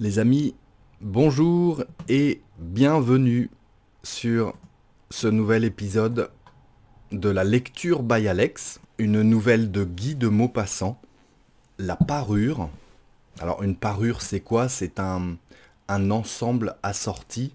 Les amis, bonjour et bienvenue sur ce nouvel épisode de la lecture by Alex, une nouvelle de Guy de Maupassant, La parure. Alors une parure c'est quoi C'est un, ensemble assorti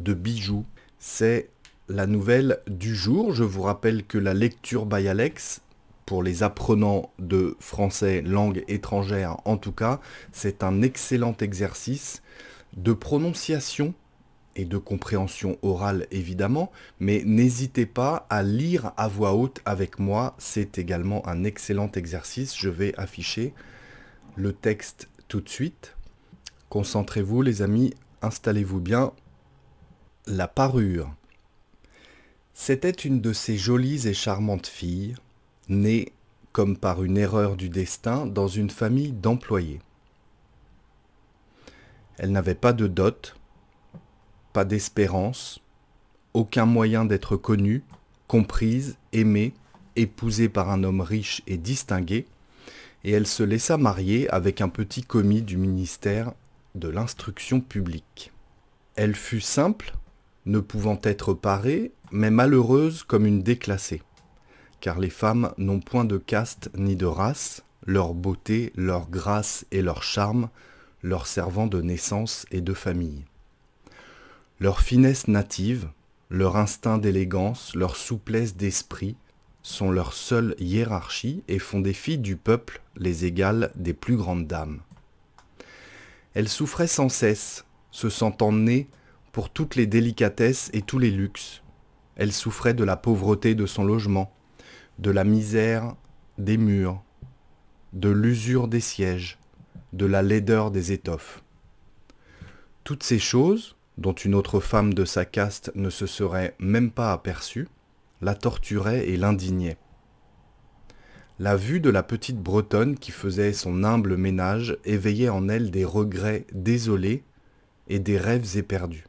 de bijoux. C'est la nouvelle du jour. Je vous rappelle que la lecture by Alex pour les apprenants de français langue étrangère en tout cas, c'est un excellent exercice de prononciation et de compréhension orale évidemment, mais n'hésitez pas à lire à voix haute avec moi, c'est également un excellent exercice. Je vais afficher le texte tout de suite. Concentrez-vous les amis, installez-vous bien. La parure. C'était une de ces jolies et charmantes filles, née, comme par une erreur du destin, dans une famille d'employés. Elle n'avait pas de dot, pas d'espérance, aucun moyen d'être connue, comprise, aimée, épousée par un homme riche et distingué, et elle se laissa marier avec un petit commis du ministère de l'instruction publique. Elle fut simple, ne pouvant être parée, mais malheureuse comme une déclassée car les femmes n'ont point de caste ni de race, leur beauté, leur grâce et leur charme leur servant de naissance et de famille. Leur finesse native, leur instinct d'élégance, leur souplesse d'esprit sont leur seule hiérarchie et font des filles du peuple les égales des plus grandes dames. Elles souffraient sans cesse, se sentant nées pour toutes les délicatesses et tous les luxes. Elles souffraient de la pauvreté de son logement, de la misère des murs, de l'usure des sièges, de la laideur des étoffes. Toutes ces choses, dont une autre femme de sa caste ne se serait même pas aperçue, la torturaient et l'indignaient. La vue de la petite Bretonne qui faisait son humble ménage éveillait en elle des regrets désolés et des rêves éperdus.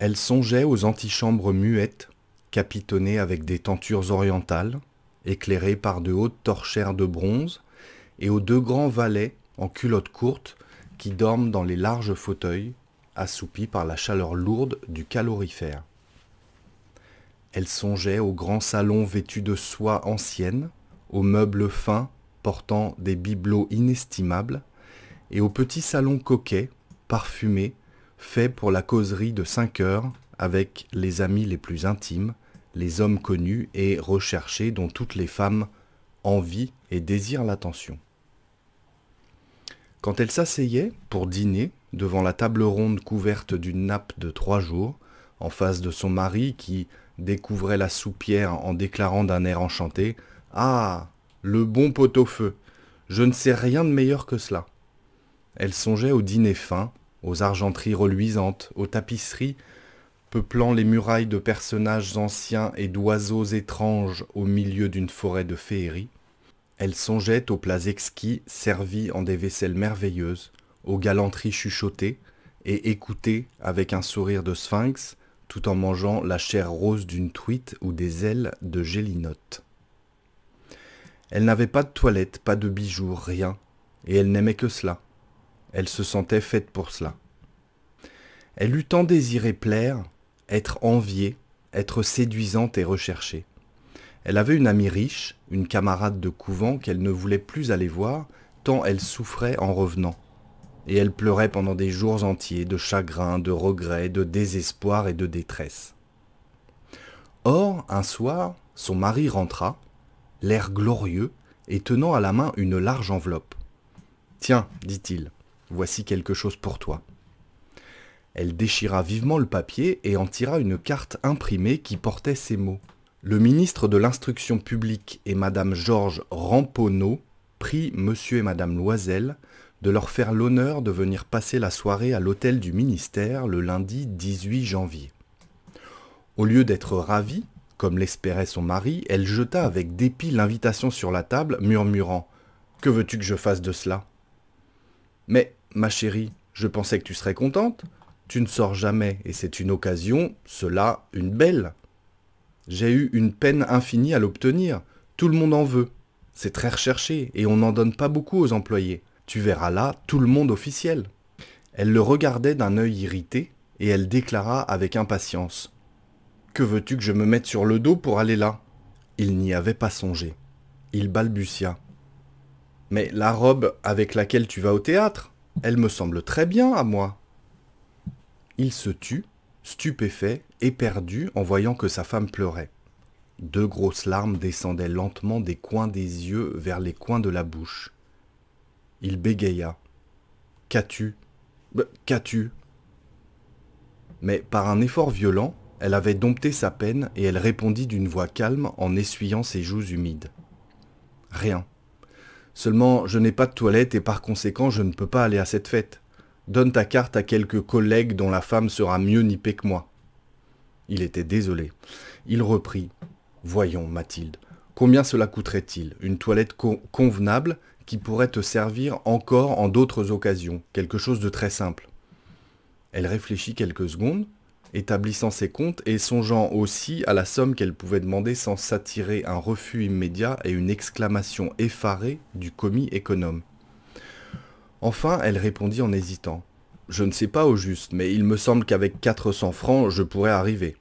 Elle songeait aux antichambres muettes capitonné avec des tentures orientales, éclairées par de hautes torchères de bronze, et aux deux grands valets en culottes courtes qui dorment dans les larges fauteuils, assoupis par la chaleur lourde du calorifère. Elle songeait aux grands salons vêtus de soie ancienne, aux meubles fins portant des bibelots inestimables, et au petits salon coquet, parfumé, fait pour la causerie de cinq heures avec les amis les plus intimes, les hommes connus et recherchés dont toutes les femmes envient et désirent l'attention. Quand elle s'asseyait pour dîner devant la table ronde couverte d'une nappe de trois jours, en face de son mari qui découvrait la soupière en déclarant d'un air enchanté Ah le bon pot-au-feu Je ne sais rien de meilleur que cela. Elle songeait au dîner fin, aux argenteries reluisantes, aux tapisseries peuplant les murailles de personnages anciens et d'oiseaux étranges au milieu d'une forêt de féeries. elle songeait aux plats exquis servis en des vaisselles merveilleuses, aux galanteries chuchotées, et écoutées avec un sourire de sphinx, tout en mangeant la chair rose d'une truite ou des ailes de gélinotte. Elle n'avait pas de toilette, pas de bijoux, rien, et elle n'aimait que cela. Elle se sentait faite pour cela. Elle eût tant désiré plaire être enviée, être séduisante et recherchée. Elle avait une amie riche, une camarade de couvent qu'elle ne voulait plus aller voir, tant elle souffrait en revenant. Et elle pleurait pendant des jours entiers de chagrin, de regret, de désespoir et de détresse. Or, un soir, son mari rentra, l'air glorieux, et tenant à la main une large enveloppe. Tiens, dit-il, voici quelque chose pour toi. Elle déchira vivement le papier et en tira une carte imprimée qui portait ces mots. Le ministre de l'Instruction publique et Madame Georges Ramponeau prient Monsieur et Madame Loisel de leur faire l'honneur de venir passer la soirée à l'hôtel du ministère le lundi 18 janvier. Au lieu d'être ravie, comme l'espérait son mari, elle jeta avec dépit l'invitation sur la table, murmurant ⁇ Que veux-tu que je fasse de cela ?⁇ Mais, ma chérie, je pensais que tu serais contente tu ne sors jamais, et c'est une occasion, cela une belle. J'ai eu une peine infinie à l'obtenir, tout le monde en veut. C'est très recherché, et on n'en donne pas beaucoup aux employés. Tu verras là tout le monde officiel. Elle le regardait d'un œil irrité, et elle déclara avec impatience. Que veux-tu que je me mette sur le dos pour aller là Il n'y avait pas songé. Il balbutia. Mais la robe avec laquelle tu vas au théâtre, elle me semble très bien à moi il se tut, stupéfait, éperdu, en voyant que sa femme pleurait. Deux grosses larmes descendaient lentement des coins des yeux vers les coins de la bouche. Il bégaya. Qu'as-tu bah, Qu'as-tu Mais par un effort violent, elle avait dompté sa peine et elle répondit d'une voix calme en essuyant ses joues humides. Rien. Seulement, je n'ai pas de toilette et par conséquent, je ne peux pas aller à cette fête. Donne ta carte à quelques collègues dont la femme sera mieux nippée que moi. Il était désolé. Il reprit. Voyons, Mathilde, combien cela coûterait-il Une toilette convenable qui pourrait te servir encore en d'autres occasions, quelque chose de très simple. Elle réfléchit quelques secondes, établissant ses comptes et songeant aussi à la somme qu'elle pouvait demander sans s'attirer un refus immédiat et une exclamation effarée du commis économe. Enfin, elle répondit en hésitant. Je ne sais pas au juste, mais il me semble qu'avec 400 francs, je pourrais arriver.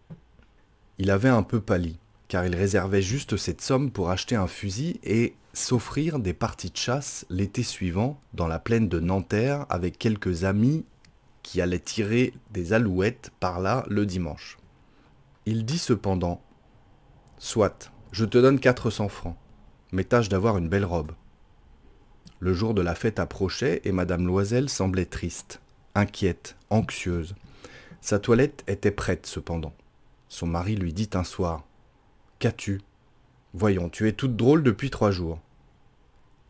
Il avait un peu pâli, car il réservait juste cette somme pour acheter un fusil et s'offrir des parties de chasse l'été suivant dans la plaine de Nanterre avec quelques amis qui allaient tirer des alouettes par là le dimanche. Il dit cependant Soit, je te donne 400 francs, mais tâche d'avoir une belle robe. Le jour de la fête approchait et madame Loisel semblait triste, inquiète, anxieuse. Sa toilette était prête cependant. Son mari lui dit un soir Qu'as-tu Voyons, tu es toute drôle depuis trois jours.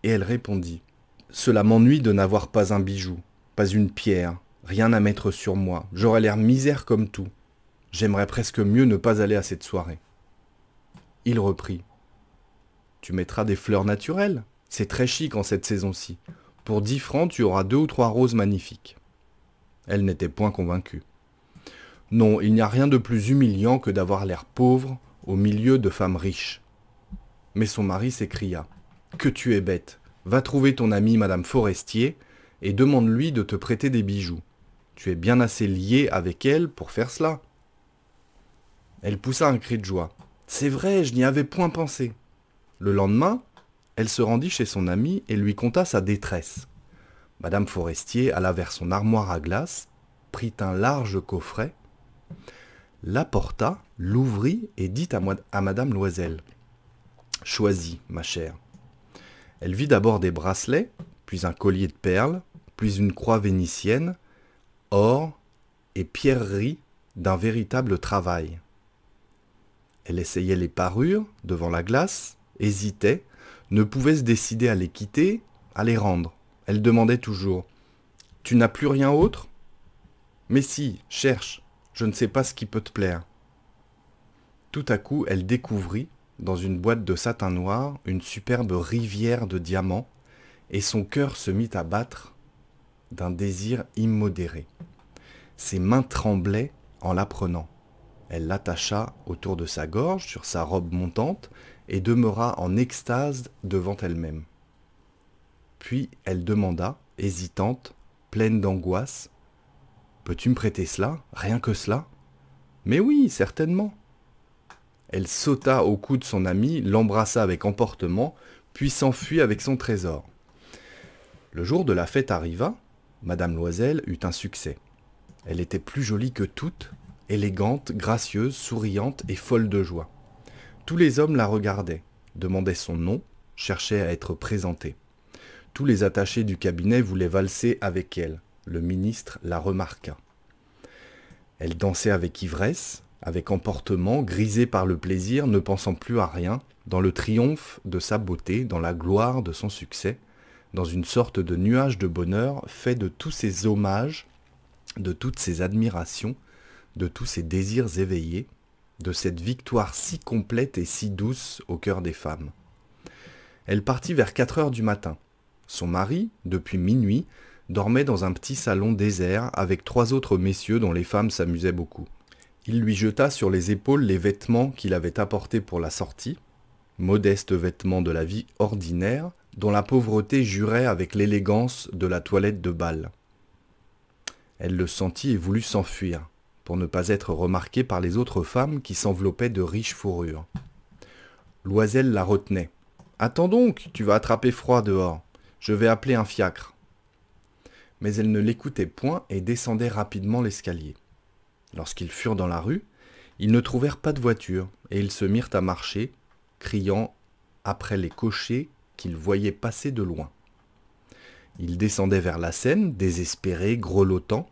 Et elle répondit Cela m'ennuie de n'avoir pas un bijou, pas une pierre, rien à mettre sur moi. J'aurais l'air misère comme tout. J'aimerais presque mieux ne pas aller à cette soirée. Il reprit Tu mettras des fleurs naturelles c'est très chic en cette saison-ci. Pour dix francs, tu auras deux ou trois roses magnifiques. Elle n'était point convaincue. Non, il n'y a rien de plus humiliant que d'avoir l'air pauvre au milieu de femmes riches. Mais son mari s'écria. Que tu es bête. Va trouver ton amie madame Forestier et demande-lui de te prêter des bijoux. Tu es bien assez lié avec elle pour faire cela. Elle poussa un cri de joie. C'est vrai, je n'y avais point pensé. Le lendemain, elle se rendit chez son amie et lui conta sa détresse. Madame Forestier alla vers son armoire à glace, prit un large coffret, l'apporta, l'ouvrit et dit à, à Madame Loisel Choisis, ma chère. Elle vit d'abord des bracelets, puis un collier de perles, puis une croix vénitienne, or et pierreries d'un véritable travail. Elle essayait les parures devant la glace, hésitait, ne pouvait se décider à les quitter, à les rendre. Elle demandait toujours Tu n'as plus rien autre Mais si, cherche, je ne sais pas ce qui peut te plaire. Tout à coup, elle découvrit, dans une boîte de satin noir, une superbe rivière de diamants, et son cœur se mit à battre d'un désir immodéré. Ses mains tremblaient en la prenant. Elle l'attacha autour de sa gorge, sur sa robe montante, et demeura en extase devant elle-même. Puis elle demanda, hésitante, pleine d'angoisse, Peux-tu me prêter cela, rien que cela Mais oui, certainement. Elle sauta au cou de son ami, l'embrassa avec emportement, puis s'enfuit avec son trésor. Le jour de la fête arriva, Madame Loisel eut un succès. Elle était plus jolie que toutes, élégante, gracieuse, souriante et folle de joie. Tous les hommes la regardaient, demandaient son nom, cherchaient à être présentés. Tous les attachés du cabinet voulaient valser avec elle. Le ministre la remarqua. Elle dansait avec ivresse, avec emportement, grisée par le plaisir, ne pensant plus à rien, dans le triomphe de sa beauté, dans la gloire de son succès, dans une sorte de nuage de bonheur fait de tous ses hommages, de toutes ses admirations, de tous ses désirs éveillés, de cette victoire si complète et si douce au cœur des femmes. Elle partit vers quatre heures du matin. Son mari, depuis minuit, dormait dans un petit salon désert avec trois autres messieurs dont les femmes s'amusaient beaucoup. Il lui jeta sur les épaules les vêtements qu'il avait apportés pour la sortie, modestes vêtements de la vie ordinaire, dont la pauvreté jurait avec l'élégance de la toilette de bal. Elle le sentit et voulut s'enfuir pour ne pas être remarquée par les autres femmes qui s'enveloppaient de riches fourrures. Loisel la retenait. Attends donc, tu vas attraper froid dehors. Je vais appeler un fiacre. Mais elle ne l'écoutait point et descendait rapidement l'escalier. Lorsqu'ils furent dans la rue, ils ne trouvèrent pas de voiture et ils se mirent à marcher, criant après les cochers qu'ils voyaient passer de loin. Ils descendaient vers la Seine, désespérés, grelottants,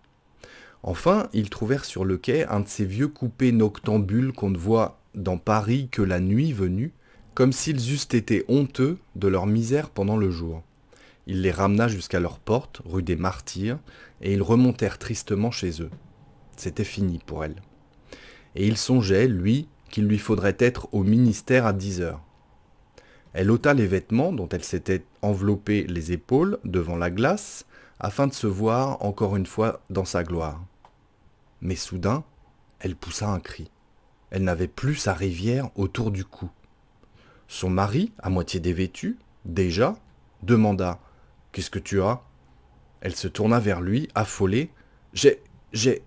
Enfin, ils trouvèrent sur le quai un de ces vieux coupés noctambules qu'on ne voit dans Paris que la nuit venue, comme s'ils eussent été honteux de leur misère pendant le jour. Il les ramena jusqu'à leur porte, rue des Martyrs, et ils remontèrent tristement chez eux. C'était fini pour elle. Et il songeait, lui, qu'il lui faudrait être au ministère à dix heures. Elle ôta les vêtements dont elle s'était enveloppée les épaules devant la glace, afin de se voir encore une fois dans sa gloire. Mais soudain, elle poussa un cri. Elle n'avait plus sa rivière autour du cou. Son mari, à moitié dévêtu, déjà, demanda Qu'est-ce que tu as Elle se tourna vers lui, affolée. J'ai. j'ai.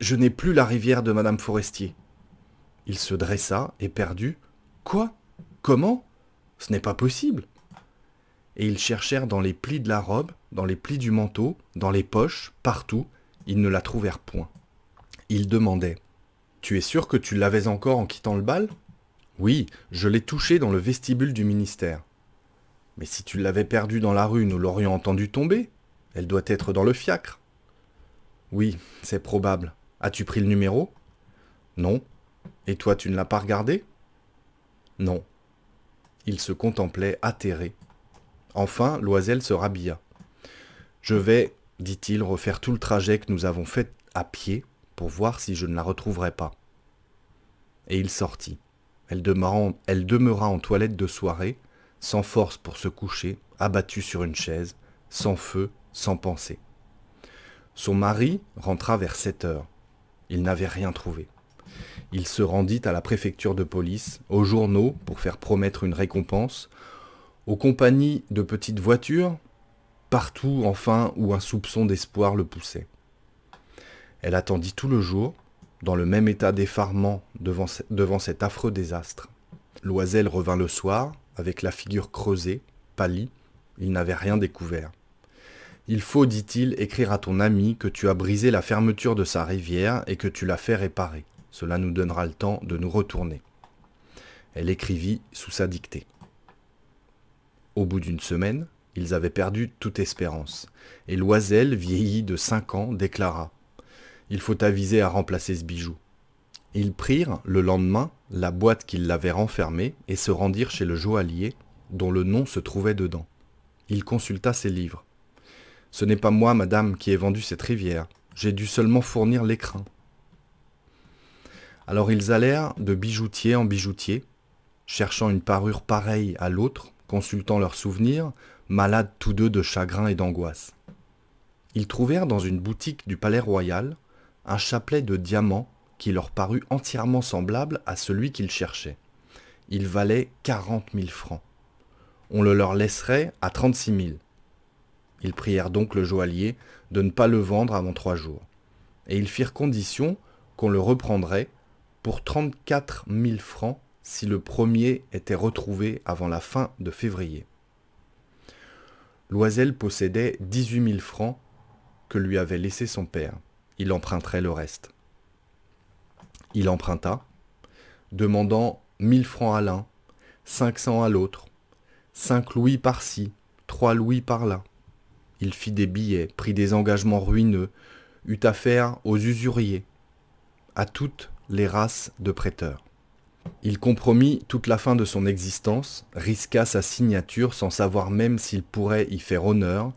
je n'ai plus la rivière de Madame Forestier. Il se dressa, éperdu. Quoi Comment Ce n'est pas possible et ils cherchèrent dans les plis de la robe, dans les plis du manteau, dans les poches, partout, ils ne la trouvèrent point. Ils demandaient Tu es sûr que tu l'avais encore en quittant le bal Oui, je l'ai touché dans le vestibule du ministère. Mais si tu l'avais perdue dans la rue, nous l'aurions entendue tomber. Elle doit être dans le fiacre. Oui, c'est probable. As-tu pris le numéro Non. Et toi, tu ne l'as pas regardé Non. Ils se contemplaient atterrés Enfin, Loisel se rhabilla. Je vais, dit-il, refaire tout le trajet que nous avons fait à pied pour voir si je ne la retrouverai pas. Et il sortit. Elle demeura, en, toilette de soirée, sans force pour se coucher, abattue sur une chaise, sans feu, sans pensée. Son mari rentra vers 7 heures. Il n'avait rien trouvé. Il se rendit à la préfecture de police, aux journaux, pour faire promettre une récompense, aux compagnies de petites voitures, partout enfin où un soupçon d'espoir le poussait. Elle attendit tout le jour, dans le même état d'effarement devant, devant cet affreux désastre. Loisel revint le soir, avec la figure creusée, pâlie, il n'avait rien découvert. Il faut, dit-il, écrire à ton ami que tu as brisé la fermeture de sa rivière et que tu l'as fait réparer. Cela nous donnera le temps de nous retourner. Elle écrivit sous sa dictée. Au bout d'une semaine, ils avaient perdu toute espérance, et Loisel, vieilli de cinq ans, déclara Il faut aviser à remplacer ce bijou. Ils prirent, le lendemain, la boîte qui l'avait renfermée et se rendirent chez le joaillier, dont le nom se trouvait dedans. Il consulta ses livres. Ce n'est pas moi, madame, qui ai vendu cette rivière. J'ai dû seulement fournir l'écrin. Alors ils allèrent de bijoutier en bijoutier, cherchant une parure pareille à l'autre consultant leurs souvenirs, malades tous deux de chagrin et d'angoisse. Ils trouvèrent dans une boutique du Palais Royal un chapelet de diamants qui leur parut entièrement semblable à celui qu'ils cherchaient. Il valait quarante mille francs. On le leur laisserait à trente-six mille. Ils prièrent donc le joaillier de ne pas le vendre avant trois jours, et ils firent condition qu'on le reprendrait pour trente-quatre mille francs si le premier était retrouvé avant la fin de février. Loisel possédait 18 000 francs que lui avait laissé son père. Il emprunterait le reste. Il emprunta, demandant mille francs à l'un, 500 à l'autre, 5 louis par-ci, 3 louis par-là. Il fit des billets, prit des engagements ruineux, eut affaire aux usuriers, à toutes les races de prêteurs. Il compromit toute la fin de son existence, risqua sa signature sans savoir même s'il pourrait y faire honneur,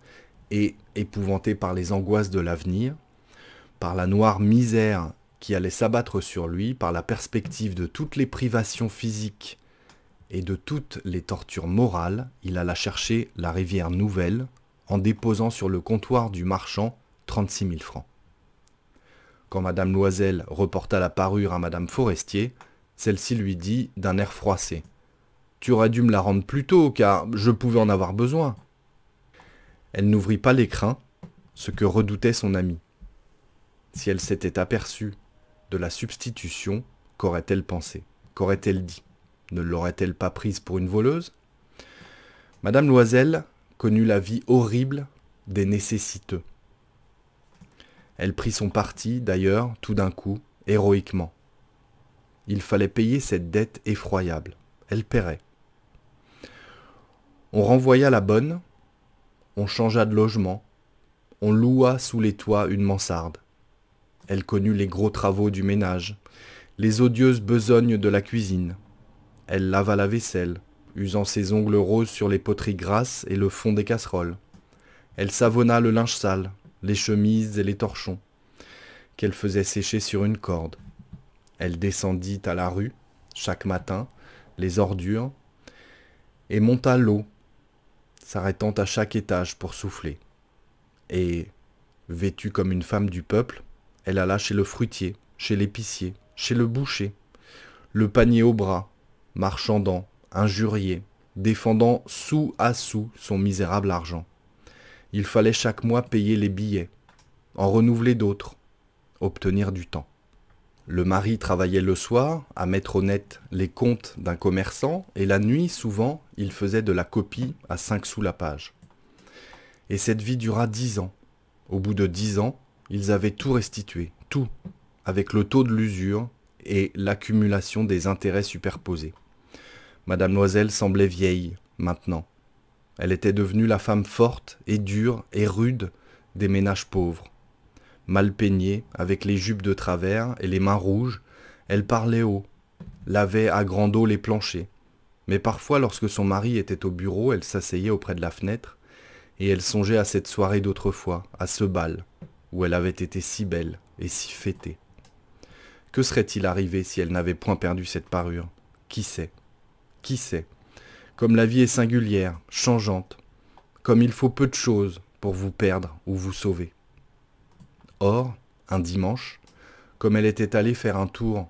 et, épouvanté par les angoisses de l'avenir, par la noire misère qui allait s'abattre sur lui, par la perspective de toutes les privations physiques et de toutes les tortures morales, il alla chercher la rivière Nouvelle en déposant sur le comptoir du marchand 36 000 francs. Quand Madame Loisel reporta la parure à Madame Forestier, celle-ci lui dit d'un air froissé. Tu aurais dû me la rendre plus tôt, car je pouvais en avoir besoin. Elle n'ouvrit pas l'écrin, ce que redoutait son amie. Si elle s'était aperçue de la substitution, qu'aurait-elle pensé Qu'aurait-elle dit Ne l'aurait-elle pas prise pour une voleuse Madame Loisel connut la vie horrible des nécessiteux. Elle prit son parti, d'ailleurs, tout d'un coup, héroïquement. Il fallait payer cette dette effroyable. Elle paierait. On renvoya la bonne, on changea de logement, on loua sous les toits une mansarde. Elle connut les gros travaux du ménage, les odieuses besognes de la cuisine. Elle lava la vaisselle, usant ses ongles roses sur les poteries grasses et le fond des casseroles. Elle savonna le linge sale, les chemises et les torchons, qu'elle faisait sécher sur une corde. Elle descendit à la rue, chaque matin, les ordures, et monta l'eau, s'arrêtant à chaque étage pour souffler. Et, vêtue comme une femme du peuple, elle alla chez le fruitier, chez l'épicier, chez le boucher, le panier au bras, marchandant, injurié, défendant sous à sous son misérable argent. Il fallait chaque mois payer les billets, en renouveler d'autres, obtenir du temps. Le mari travaillait le soir à mettre au net les comptes d'un commerçant et la nuit, souvent, il faisait de la copie à 5 sous la page. Et cette vie dura dix ans. Au bout de dix ans, ils avaient tout restitué, tout, avec le taux de l'usure et l'accumulation des intérêts superposés. Madame semblait vieille, maintenant. Elle était devenue la femme forte et dure et rude des ménages pauvres mal peignée, avec les jupes de travers et les mains rouges, elle parlait haut, lavait à grand dos les planchers. Mais parfois, lorsque son mari était au bureau, elle s'asseyait auprès de la fenêtre, et elle songeait à cette soirée d'autrefois, à ce bal, où elle avait été si belle et si fêtée. Que serait-il arrivé si elle n'avait point perdu cette parure Qui sait Qui sait Comme la vie est singulière, changeante, comme il faut peu de choses pour vous perdre ou vous sauver. Or, un dimanche, comme elle était allée faire un tour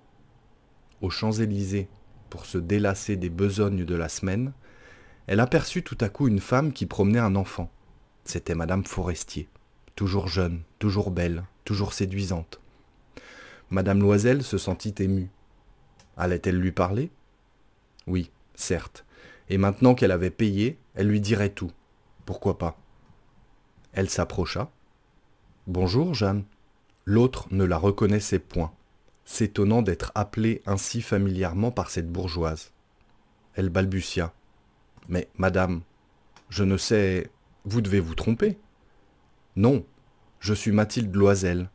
aux Champs-Élysées pour se délasser des besognes de la semaine, elle aperçut tout à coup une femme qui promenait un enfant. C'était Madame Forestier, toujours jeune, toujours belle, toujours séduisante. Madame Loisel se sentit émue. Allait-elle lui parler Oui, certes. Et maintenant qu'elle avait payé, elle lui dirait tout. Pourquoi pas Elle s'approcha, Bonjour, Jeanne. L'autre ne la reconnaissait point, s'étonnant d'être appelée ainsi familièrement par cette bourgeoise. Elle balbutia. Mais, madame, je ne sais. Vous devez vous tromper. Non, je suis Mathilde Loisel.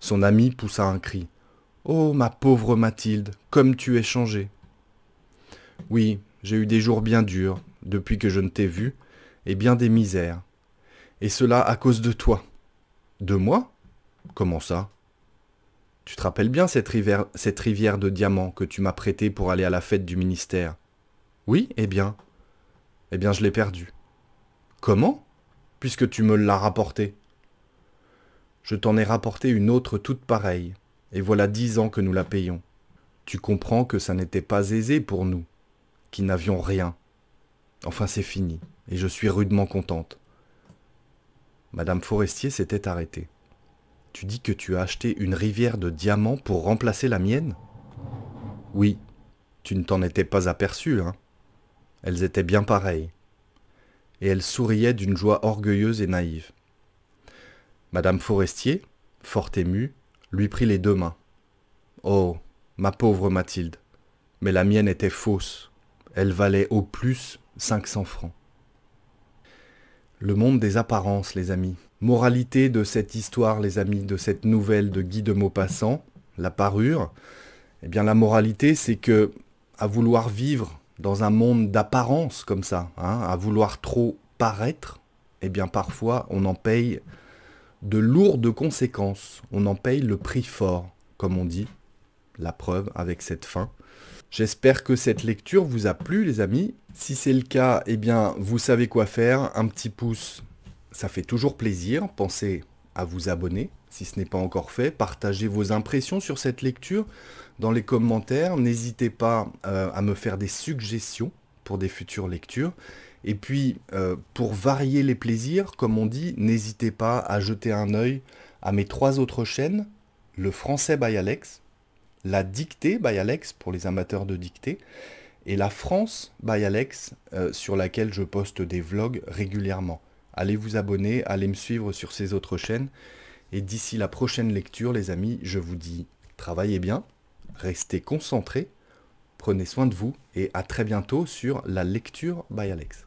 Son amie poussa un cri. Oh, ma pauvre Mathilde, comme tu es changée. Oui, j'ai eu des jours bien durs, depuis que je ne t'ai vue, et bien des misères. Et cela à cause de toi. De moi Comment ça Tu te rappelles bien cette rivière, cette rivière de diamants que tu m'as prêtée pour aller à la fête du ministère Oui, eh bien. Eh bien, je l'ai perdue. Comment Puisque tu me l'as rapportée. Je t'en ai rapporté une autre toute pareille, et voilà dix ans que nous la payons. Tu comprends que ça n'était pas aisé pour nous, qui n'avions rien. Enfin, c'est fini, et je suis rudement contente. Madame Forestier s'était arrêtée. Tu dis que tu as acheté une rivière de diamants pour remplacer la mienne Oui. Tu ne t'en étais pas aperçue, hein Elles étaient bien pareilles. Et elle souriait d'une joie orgueilleuse et naïve. Madame Forestier, fort émue, lui prit les deux mains. Oh, ma pauvre Mathilde, mais la mienne était fausse. Elle valait au plus 500 francs le monde des apparences, les amis. Moralité de cette histoire, les amis, de cette nouvelle de Guy de Maupassant, la parure. Eh bien, la moralité, c'est que à vouloir vivre dans un monde d'apparence comme ça, hein, à vouloir trop paraître, eh bien, parfois, on en paye de lourdes conséquences. On en paye le prix fort, comme on dit. La preuve avec cette fin. J'espère que cette lecture vous a plu les amis. Si c'est le cas, eh bien vous savez quoi faire. Un petit pouce, ça fait toujours plaisir. Pensez à vous abonner si ce n'est pas encore fait. Partagez vos impressions sur cette lecture dans les commentaires. N'hésitez pas euh, à me faire des suggestions pour des futures lectures. Et puis, euh, pour varier les plaisirs, comme on dit, n'hésitez pas à jeter un œil à mes trois autres chaînes, le français by Alex, la dictée by Alex, pour les amateurs de dictée, et la France by Alex, euh, sur laquelle je poste des vlogs régulièrement. Allez vous abonner, allez me suivre sur ces autres chaînes. Et d'ici la prochaine lecture, les amis, je vous dis travaillez bien, restez concentrés, prenez soin de vous et à très bientôt sur la lecture by Alex.